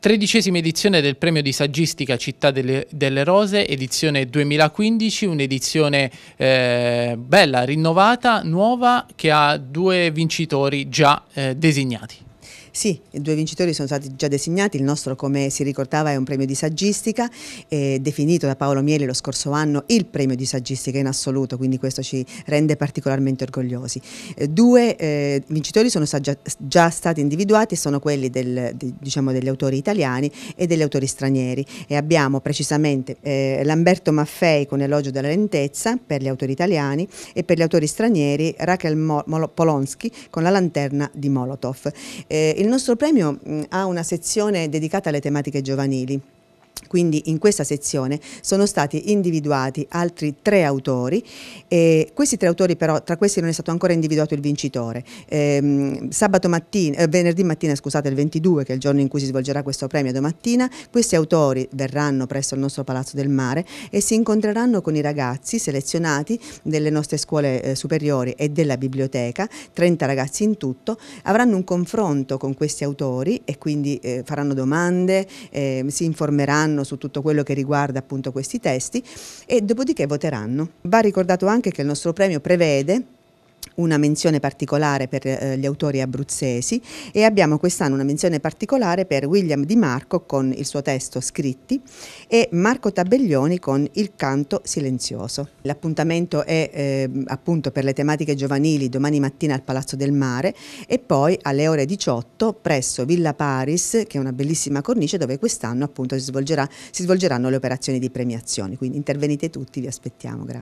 Tredicesima edizione del premio di saggistica Città delle, delle Rose, edizione 2015, un'edizione eh, bella, rinnovata, nuova, che ha due vincitori già eh, designati. Sì, i due vincitori sono stati già designati, il nostro come si ricordava è un premio di saggistica, eh, definito da Paolo Mieli lo scorso anno il premio di saggistica in assoluto, quindi questo ci rende particolarmente orgogliosi. Eh, due eh, vincitori sono già, già, stati individuati, sono quelli del, di, diciamo, degli autori italiani e degli autori stranieri e abbiamo precisamente eh, Lamberto Maffei con Elogio della lentezza per gli autori italiani e per gli autori stranieri Rachel Mo Polonsky con La lanterna di Molotov eh, il nostro premio ha una sezione dedicata alle tematiche giovanili quindi in questa sezione sono stati individuati altri tre autori e questi tre autori però tra questi non è stato ancora individuato il vincitore. Eh, mattina, eh, venerdì mattina, scusate, il 22 che è il giorno in cui si svolgerà questo premio domattina, questi autori verranno presso il nostro Palazzo del Mare e si incontreranno con i ragazzi selezionati delle nostre scuole eh, superiori e della biblioteca, 30 ragazzi in tutto, avranno un confronto con questi autori e quindi eh, faranno domande, ehm, si informeranno opiniranno su tutto quello che riguarda appunto questi testi e dopodiché voteranno. Va ricordato anche che il nostro premio prevede una menzione particolare per eh, gli autori abruzzesi e abbiamo quest'anno una menzione particolare per William Di Marco con il suo testo Scritti e Marco Tabellioni con Il canto silenzioso. L'appuntamento è eh, appunto per le tematiche giovanili domani mattina al Palazzo del Mare e poi alle ore 18 presso Villa Paris che è una bellissima cornice dove quest'anno appunto si, svolgerà, si svolgeranno le operazioni di premiazione. Quindi intervenite tutti, vi aspettiamo. Grazie.